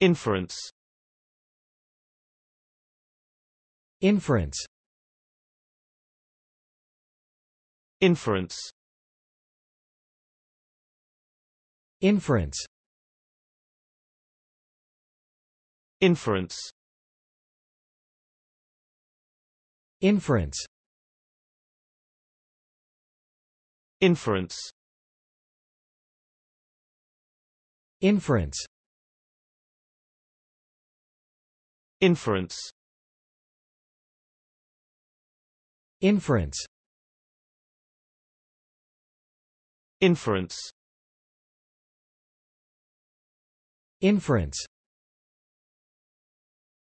Inference Inference Inference Inference Inference Inference Inference Inference Inference Inference Inference Inference